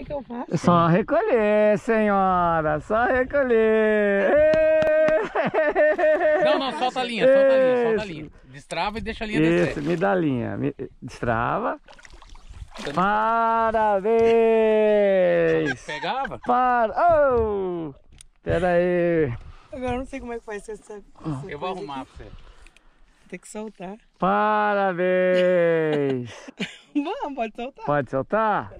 que, que eu faço? Só recolher, senhora, só recolher. Não, não, solta a linha, solta a linha, solta a linha. Destrava e deixa a linha descer. me dá a linha. Destrava. Parabéns! Pegava? Para... Oh! Pera aí. Agora eu não sei como é que faz essa, essa Eu vou arrumar aqui. pra você. Tem que soltar. Parabéns! Vamos, pode soltar. Pode soltar?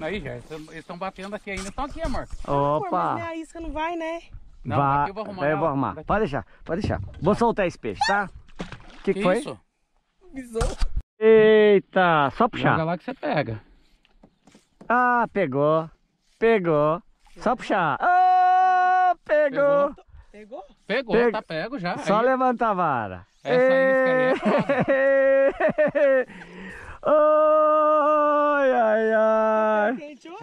Aí já, eles estão batendo aqui ainda, estão aqui, amor. Opa! Não, a isca não vai, né? Não, vai, eu vou arrumar. Eu vou arrumar. Daqui. Pode deixar, pode deixar. Vou soltar esse peixe, tá? O que, que, foi? Isso? Bisou. Eita, só puxar. Joga lá que você pega. Ah, pegou. Pegou. Só puxar. Ah pegou. Pegou? Pegou, pegou. tá pego já. Só levantar levanta a vara. Essa e... isca é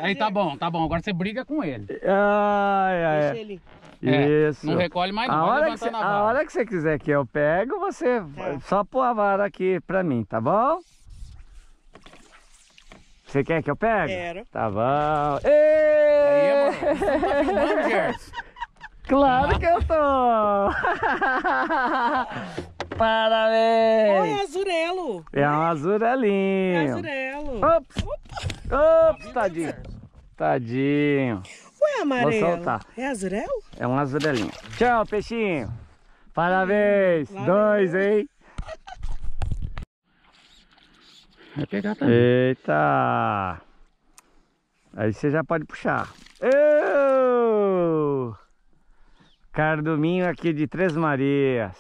Aí tá é- bom, tá bom. Agora você briga com ele. Ai, ai. Deixa é. ele. É, Isso. Não recolhe mais a não, hora que cê, a vara. hora que você quiser que eu pego, você tá. só pôr a vara aqui pra mim, tá bom? Você quer que eu pegue? Quero. Tá bom. Êêêê! Aí, tá mano, claro que eu tô! Parabéns! é azurelo! É um azurelinho! É azurelo! Ops! Opa. Ops, tá tadinho! Tadinho. Ué, amarelo. Vou soltar. É azurel? É um azurelinho. Tchau, peixinho. Parabéns. Dois, hein? Vai pegar também. Eita. Aí você já pode puxar. Eu! Cardominho aqui de Três Marias.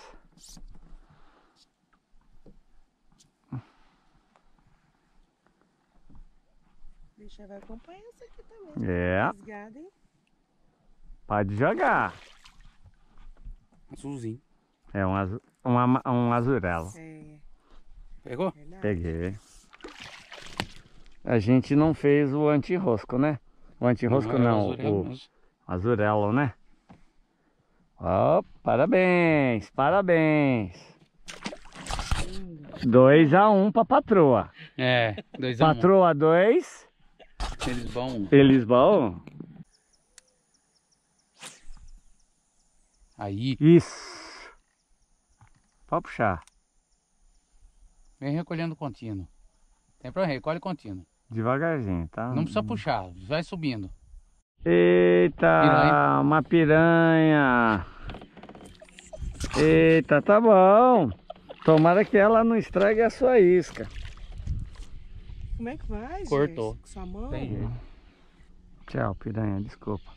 bicha vai acompanhar essa aqui também. É. Desgada, hein? Pode jogar. Azulzinho. É um, azul, uma, um azurelo. É. Pegou? Verdade. Peguei. A gente não fez o anti-rosco, né? O anti-rosco não, não é o, o azurelo, né? oh, parabéns, parabéns. 2 a 1 um pra patroa. É, 2 a 1. Patroa 2, eles vão. Eles vão? Aí. Isso. Pode puxar. Vem recolhendo contínuo. Tem problema, recolhe contínuo. Devagarzinho, tá? Não precisa puxar, vai subindo. Eita, piranha. uma piranha. Eita, tá bom. Tomara que ela não estrague a sua isca. Como é que vai, Cortou. Gente? Sua mão? Tchau, piranha, desculpa.